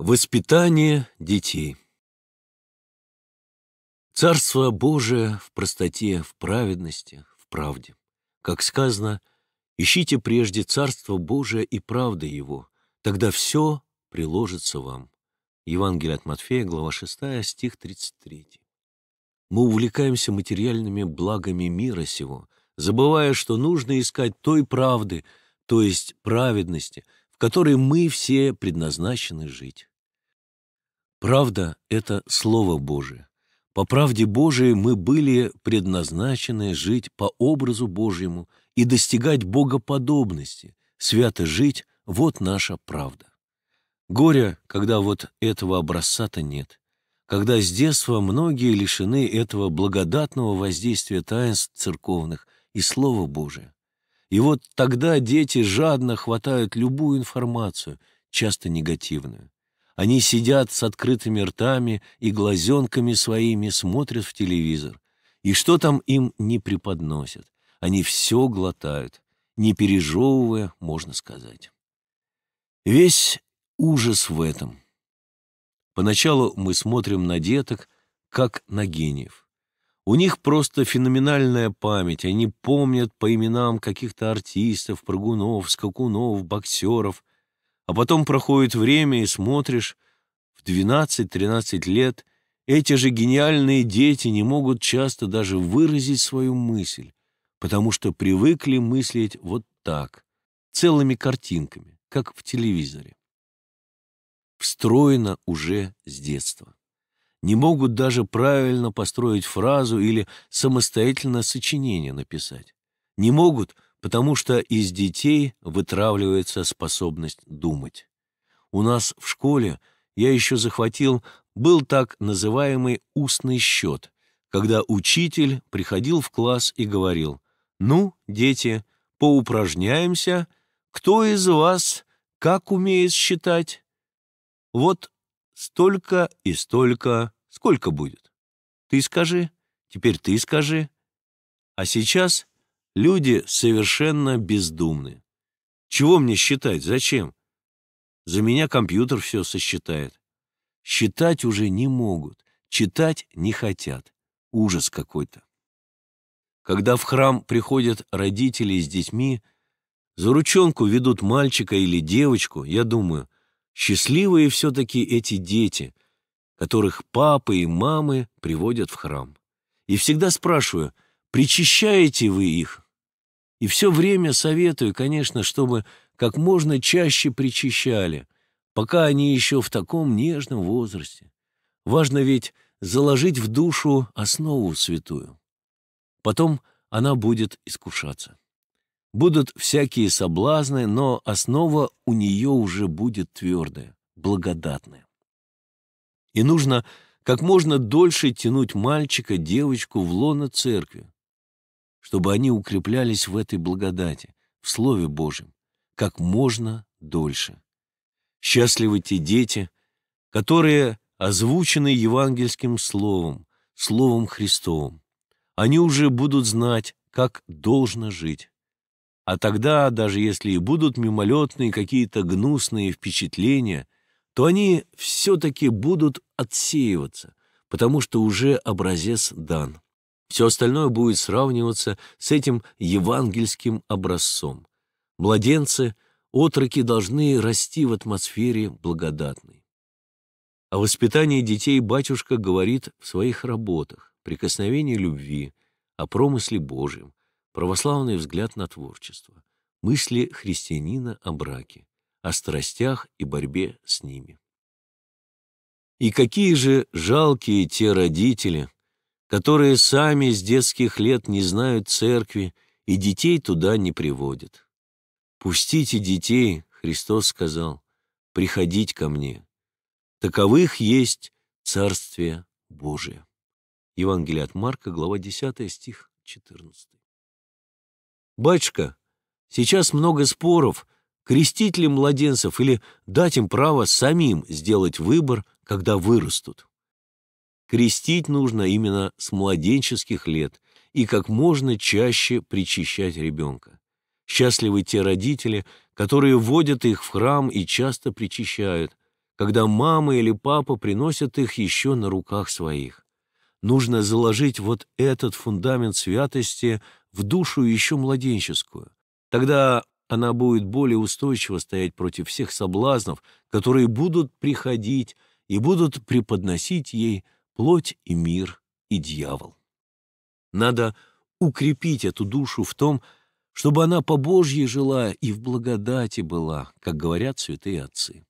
Воспитание детей Царство Божие в простоте, в праведности, в правде. Как сказано, ищите прежде Царство Божие и правды Его, тогда все приложится вам. Евангелие от Матфея, глава 6, стих 33. Мы увлекаемся материальными благами мира сего, забывая, что нужно искать той правды, то есть праведности – в которой мы все предназначены жить. Правда — это Слово Божие. По правде Божией мы были предназначены жить по образу Божьему и достигать богоподобности, свято жить — вот наша правда. Горе, когда вот этого образца-то нет, когда с детства многие лишены этого благодатного воздействия таинств церковных и Слова Божия. И вот тогда дети жадно хватают любую информацию, часто негативную. Они сидят с открытыми ртами и глазенками своими смотрят в телевизор. И что там им не преподносят? Они все глотают, не пережевывая, можно сказать. Весь ужас в этом. Поначалу мы смотрим на деток, как на гениев. У них просто феноменальная память. Они помнят по именам каких-то артистов, прыгунов, скакунов, боксеров. А потом проходит время, и смотришь, в 12-13 лет эти же гениальные дети не могут часто даже выразить свою мысль, потому что привыкли мыслить вот так, целыми картинками, как в телевизоре. Встроено уже с детства не могут даже правильно построить фразу или самостоятельно сочинение написать. Не могут, потому что из детей вытравливается способность думать. У нас в школе я еще захватил был так называемый устный счет, когда учитель приходил в класс и говорил «Ну, дети, поупражняемся, кто из вас как умеет считать?» Вот столько и столько Сколько будет? Ты скажи, теперь ты скажи. А сейчас люди совершенно бездумны. Чего мне считать? Зачем? За меня компьютер все сосчитает. Считать уже не могут, читать не хотят. Ужас какой-то. Когда в храм приходят родители с детьми, за ручонку ведут мальчика или девочку, я думаю, счастливые все-таки эти дети, которых папы и мамы приводят в храм. И всегда спрашиваю, причащаете вы их? И все время советую, конечно, чтобы как можно чаще причащали, пока они еще в таком нежном возрасте. Важно ведь заложить в душу основу святую. Потом она будет искушаться. Будут всякие соблазны, но основа у нее уже будет твердая, благодатная. И нужно как можно дольше тянуть мальчика, девочку в лоно церкви, чтобы они укреплялись в этой благодати, в Слове Божьем, как можно дольше. Счастливы те дети, которые озвучены евангельским словом, словом Христовым. Они уже будут знать, как должно жить. А тогда, даже если и будут мимолетные какие-то гнусные впечатления, то они все-таки будут отсеиваться, потому что уже образец дан. Все остальное будет сравниваться с этим евангельским образцом. Младенцы, отроки должны расти в атмосфере благодатной. О воспитании детей батюшка говорит в своих работах «Прикосновение любви», о промысле Божьем, православный взгляд на творчество, мысли христианина о браке о страстях и борьбе с ними. И какие же жалкие те родители, которые сами с детских лет не знают церкви и детей туда не приводят. «Пустите детей», — Христос сказал, — «приходить ко мне. Таковых есть Царствие Божие». Евангелие от Марка, глава 10, стих 14. «Батюшка, сейчас много споров, крестить ли младенцев или дать им право самим сделать выбор, когда вырастут. Крестить нужно именно с младенческих лет и как можно чаще причищать ребенка. Счастливы те родители, которые водят их в храм и часто причищают, когда мама или папа приносят их еще на руках своих. Нужно заложить вот этот фундамент святости в душу еще младенческую. Тогда она будет более устойчиво стоять против всех соблазнов, которые будут приходить и будут преподносить ей плоть и мир и дьявол. Надо укрепить эту душу в том, чтобы она по Божьей жила и в благодати была, как говорят святые отцы.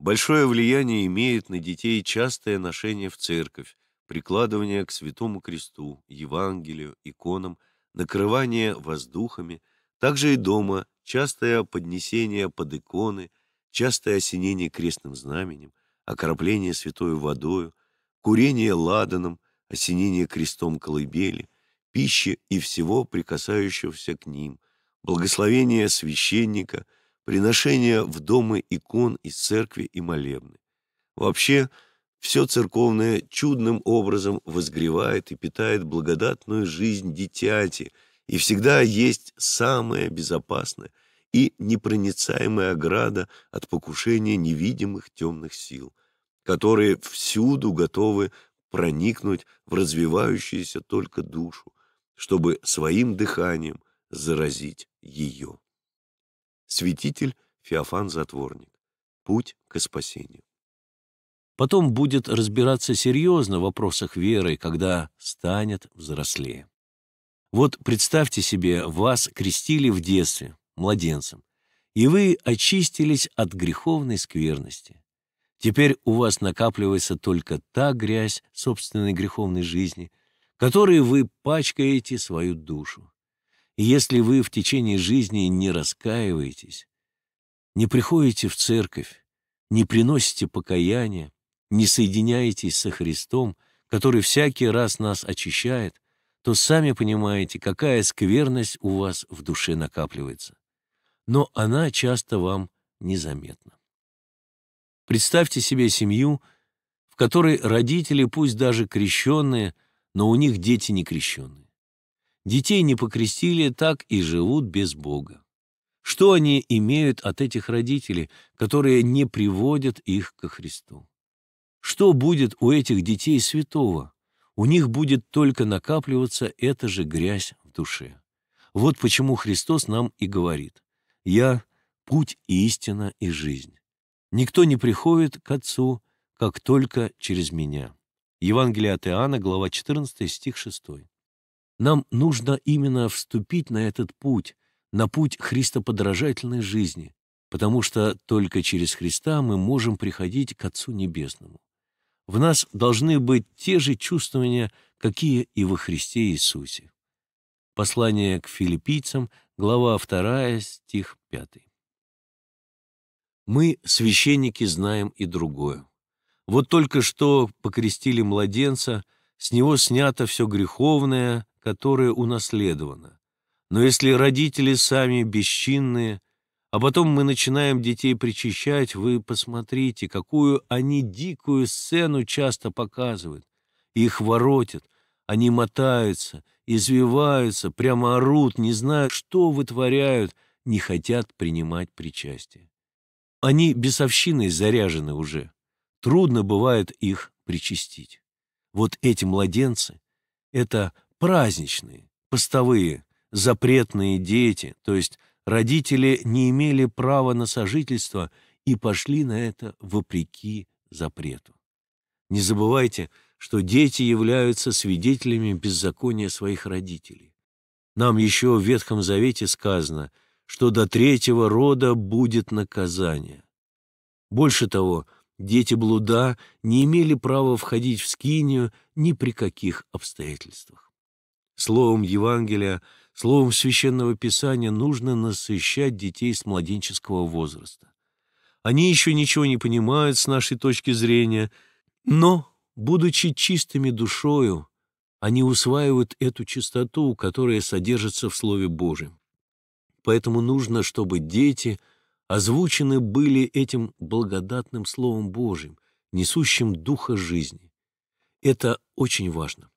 Большое влияние имеет на детей частое ношение в церковь, прикладывание к Святому Кресту, Евангелию, иконам, накрывание воздухами — также и дома частое поднесение под иконы, частое осенение крестным знаменем, окропление святой водою, курение ладаном, осенение крестом колыбели, пищи и всего, прикасающегося к ним, благословение священника, приношение в дома икон из церкви и молебны. Вообще, все церковное чудным образом возгревает и питает благодатную жизнь дитяти – и всегда есть самая безопасная и непроницаемая ограда от покушения невидимых темных сил, которые всюду готовы проникнуть в развивающуюся только душу, чтобы своим дыханием заразить ее. Святитель Феофан Затворник. Путь к спасению. Потом будет разбираться серьезно в вопросах веры, когда станет взрослее. Вот представьте себе, вас крестили в детстве, младенцем, и вы очистились от греховной скверности. Теперь у вас накапливается только та грязь собственной греховной жизни, которой вы пачкаете свою душу. И если вы в течение жизни не раскаиваетесь, не приходите в церковь, не приносите покаяния, не соединяетесь со Христом, который всякий раз нас очищает, то сами понимаете, какая скверность у вас в душе накапливается. Но она часто вам незаметна. Представьте себе семью, в которой родители, пусть даже крещенные, но у них дети не крещенные. Детей не покрестили, так и живут без Бога. Что они имеют от этих родителей, которые не приводят их ко Христу? Что будет у этих детей святого? у них будет только накапливаться эта же грязь в душе. Вот почему Христос нам и говорит «Я — путь истина и жизнь». Никто не приходит к Отцу, как только через меня. Евангелие от Иоанна, глава 14, стих 6. Нам нужно именно вступить на этот путь, на путь христоподражательной жизни, потому что только через Христа мы можем приходить к Отцу Небесному в нас должны быть те же чувствования, какие и во Христе Иисусе. Послание к филиппийцам, глава 2, стих 5. Мы, священники, знаем и другое. Вот только что покрестили младенца, с него снято все греховное, которое унаследовано. Но если родители сами бесчинные, а потом мы начинаем детей причащать. Вы посмотрите, какую они дикую сцену часто показывают. Их воротят, они мотаются, извиваются, прямо орут, не знают, что вытворяют, не хотят принимать причастие. Они бесовщиной заряжены уже. Трудно бывает их причастить. Вот эти младенцы — это праздничные, постовые, запретные дети, то есть родители не имели права на сожительство и пошли на это вопреки запрету. Не забывайте, что дети являются свидетелями беззакония своих родителей. Нам еще в Ветхом Завете сказано, что до третьего рода будет наказание. Больше того, дети блуда не имели права входить в скинию ни при каких обстоятельствах. Словом Евангелия, словом Священного Писания нужно насыщать детей с младенческого возраста. Они еще ничего не понимают с нашей точки зрения, но, будучи чистыми душою, они усваивают эту чистоту, которая содержится в Слове Божьем. Поэтому нужно, чтобы дети озвучены были этим благодатным Словом Божьим, несущим духа жизни. Это очень важно.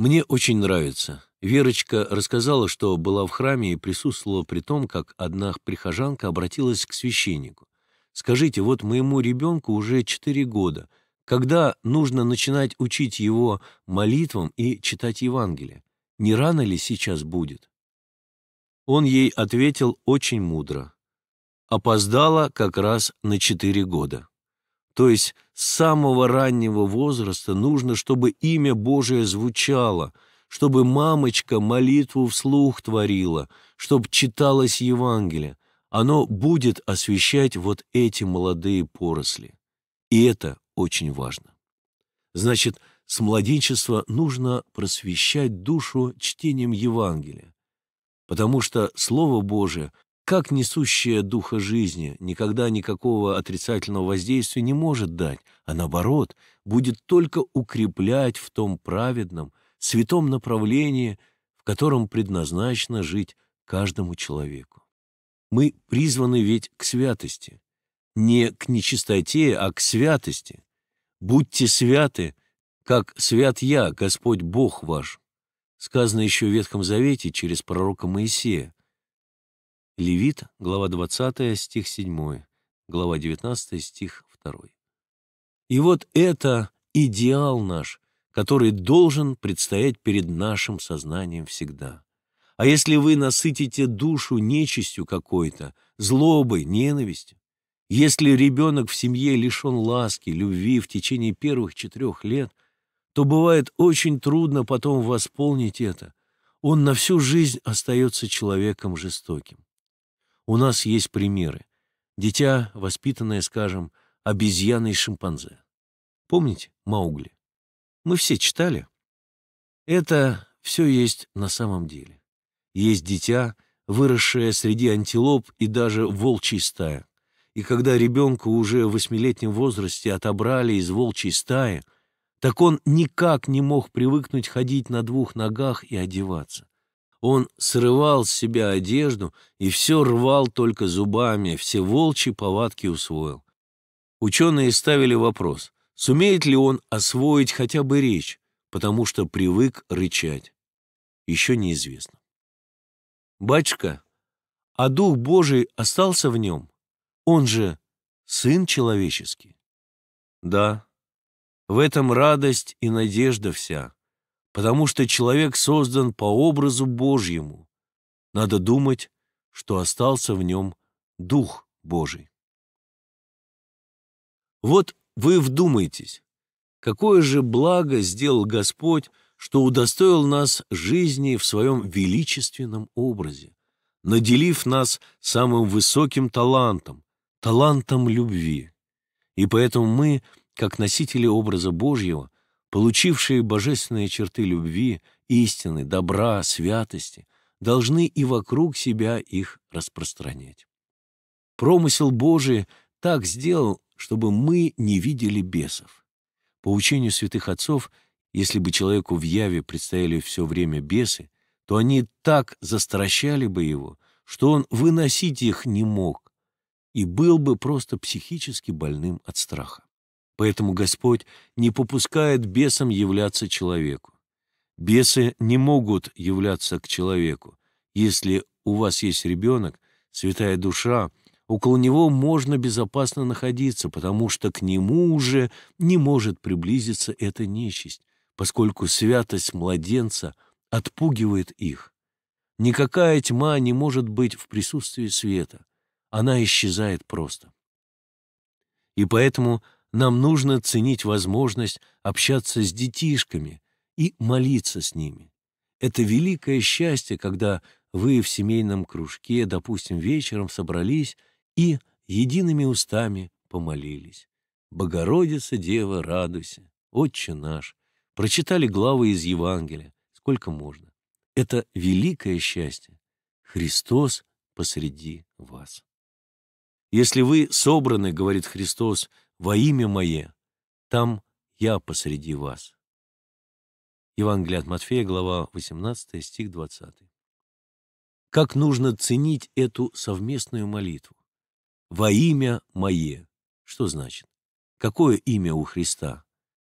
Мне очень нравится. Верочка рассказала, что была в храме и присутствовала при том, как одна прихожанка обратилась к священнику. «Скажите, вот моему ребенку уже четыре года. Когда нужно начинать учить его молитвам и читать Евангелие? Не рано ли сейчас будет?» Он ей ответил очень мудро. «Опоздала как раз на четыре года». То есть с самого раннего возраста нужно, чтобы имя Божие звучало, чтобы мамочка молитву вслух творила, чтобы читалось Евангелие. Оно будет освещать вот эти молодые поросли. И это очень важно. Значит, с младенчества нужно просвещать душу чтением Евангелия, потому что Слово Божие как несущая духа жизни никогда никакого отрицательного воздействия не может дать, а наоборот, будет только укреплять в том праведном, святом направлении, в котором предназначено жить каждому человеку. Мы призваны ведь к святости, не к нечистоте, а к святости. «Будьте святы, как свят я, Господь Бог ваш», сказано еще в Ветхом Завете через пророка Моисея, Левит, глава 20, стих 7, глава 19, стих 2. И вот это идеал наш, который должен предстоять перед нашим сознанием всегда. А если вы насытите душу нечистью какой-то, злобой, ненавистью, если ребенок в семье лишен ласки, любви в течение первых четырех лет, то бывает очень трудно потом восполнить это. Он на всю жизнь остается человеком жестоким. У нас есть примеры. Дитя, воспитанное, скажем, обезьяной шимпанзе. Помните Маугли? Мы все читали. Это все есть на самом деле. Есть дитя, выросшее среди антилоп и даже волчьей стая. И когда ребенка уже в восьмилетнем возрасте отобрали из волчьей стаи, так он никак не мог привыкнуть ходить на двух ногах и одеваться. Он срывал с себя одежду и все рвал только зубами, все волчьи повадки усвоил. Ученые ставили вопрос, сумеет ли он освоить хотя бы речь, потому что привык рычать. Еще неизвестно. «Батюшка, а Дух Божий остался в нем? Он же Сын Человеческий?» «Да, в этом радость и надежда вся», потому что человек создан по образу Божьему. Надо думать, что остался в нем Дух Божий. Вот вы вдумайтесь, какое же благо сделал Господь, что удостоил нас жизни в своем величественном образе, наделив нас самым высоким талантом, талантом любви. И поэтому мы, как носители образа Божьего, получившие божественные черты любви, истины, добра, святости, должны и вокруг себя их распространять. Промысел Божий так сделал, чтобы мы не видели бесов. По учению святых отцов, если бы человеку в яве предстояли все время бесы, то они так застращали бы его, что он выносить их не мог и был бы просто психически больным от страха. Поэтому Господь не попускает бесам являться человеку. Бесы не могут являться к человеку. Если у вас есть ребенок, святая душа, около него можно безопасно находиться, потому что к нему уже не может приблизиться эта нечисть, поскольку святость младенца отпугивает их. Никакая тьма не может быть в присутствии света. Она исчезает просто. И поэтому нам нужно ценить возможность общаться с детишками и молиться с ними. Это великое счастье, когда вы в семейном кружке, допустим, вечером собрались и едиными устами помолились. «Богородица, Дева, радуйся! Отче наш!» Прочитали главы из Евангелия, сколько можно. Это великое счастье. Христос посреди вас. Если вы собраны, говорит Христос, во имя Мое, там я посреди вас». Евангелие от Матфея, глава 18, стих 20. Как нужно ценить эту совместную молитву? «Во имя Мое». Что значит? Какое имя у Христа?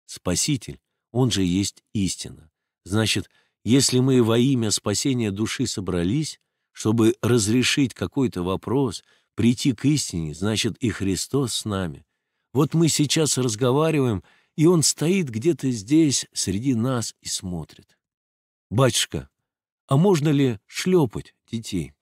Спаситель, Он же есть истина. Значит, если мы во имя спасения души собрались, чтобы разрешить какой-то вопрос, прийти к истине, значит, и Христос с нами, вот мы сейчас разговариваем, и он стоит где-то здесь, среди нас, и смотрит. «Батюшка, а можно ли шлепать детей?»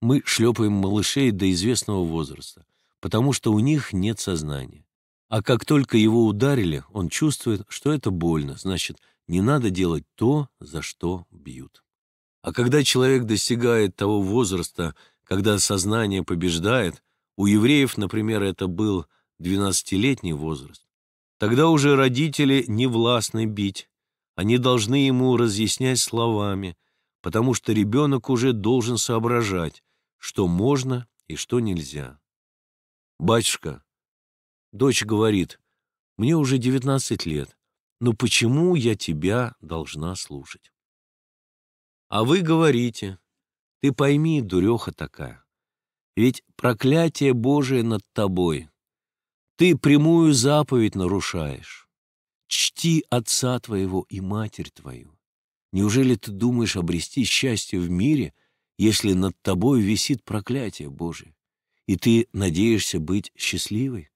Мы шлепаем малышей до известного возраста, потому что у них нет сознания. А как только его ударили, он чувствует, что это больно, значит, не надо делать то, за что бьют. А когда человек достигает того возраста, когда сознание побеждает, у евреев, например, это был 12-летний возраст. Тогда уже родители не властны бить. Они должны ему разъяснять словами, потому что ребенок уже должен соображать, что можно и что нельзя. «Батюшка», — дочь говорит, — «мне уже 19 лет, но почему я тебя должна слушать?» «А вы говорите, ты пойми, дуреха такая, ведь проклятие Божие над тобой. Ты прямую заповедь нарушаешь. Чти отца твоего и матерь твою. Неужели ты думаешь обрести счастье в мире, если над тобой висит проклятие Божие, и ты надеешься быть счастливой?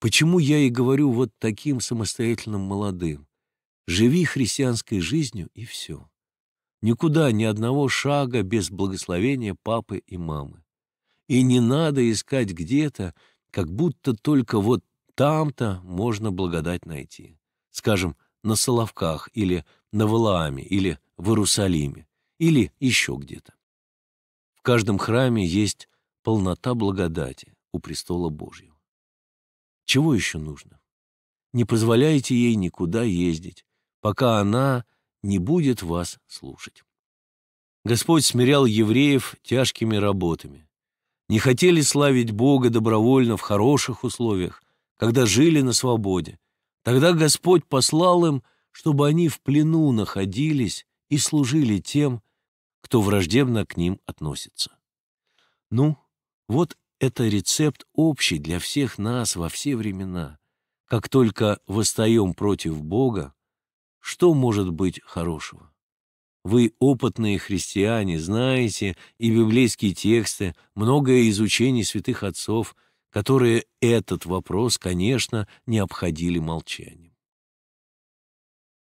Почему я и говорю вот таким самостоятельным молодым? Живи христианской жизнью и все. Никуда ни одного шага без благословения папы и мамы и не надо искать где-то, как будто только вот там-то можно благодать найти. Скажем, на Соловках или на Валааме или в Иерусалиме или еще где-то. В каждом храме есть полнота благодати у престола Божьего. Чего еще нужно? Не позволяйте ей никуда ездить, пока она не будет вас слушать. Господь смирял евреев тяжкими работами не хотели славить Бога добровольно в хороших условиях, когда жили на свободе. Тогда Господь послал им, чтобы они в плену находились и служили тем, кто враждебно к ним относится. Ну, вот это рецепт общий для всех нас во все времена. Как только восстаем против Бога, что может быть хорошего? Вы опытные христиане, знаете и библейские тексты, многое из святых отцов, которые этот вопрос, конечно, не обходили молчанием.